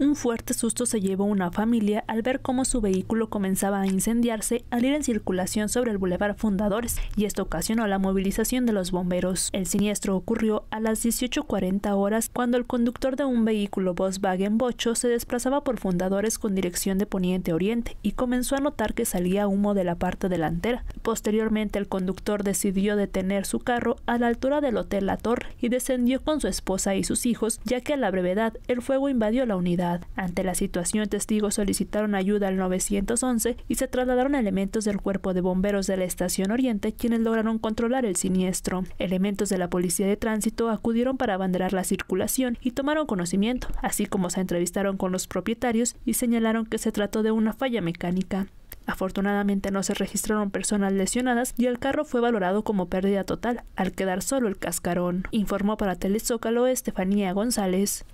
Un fuerte susto se llevó una familia al ver cómo su vehículo comenzaba a incendiarse al ir en circulación sobre el Boulevard Fundadores y esto ocasionó la movilización de los bomberos. El siniestro ocurrió a las 18.40 horas cuando el conductor de un vehículo Volkswagen Bocho se desplazaba por Fundadores con dirección de Poniente Oriente y comenzó a notar que salía humo de la parte delantera. Posteriormente el conductor decidió detener su carro a la altura del Hotel La Torre y descendió con su esposa y sus hijos ya que a la brevedad el fuego invadió la unidad. Ante la situación, testigos solicitaron ayuda al 911 y se trasladaron elementos del cuerpo de bomberos de la estación Oriente quienes lograron controlar el siniestro. Elementos de la policía de tránsito acudieron para abanderar la circulación y tomaron conocimiento, así como se entrevistaron con los propietarios y señalaron que se trató de una falla mecánica. Afortunadamente no se registraron personas lesionadas y el carro fue valorado como pérdida total, al quedar solo el cascarón, informó para Telezócalo Estefanía González.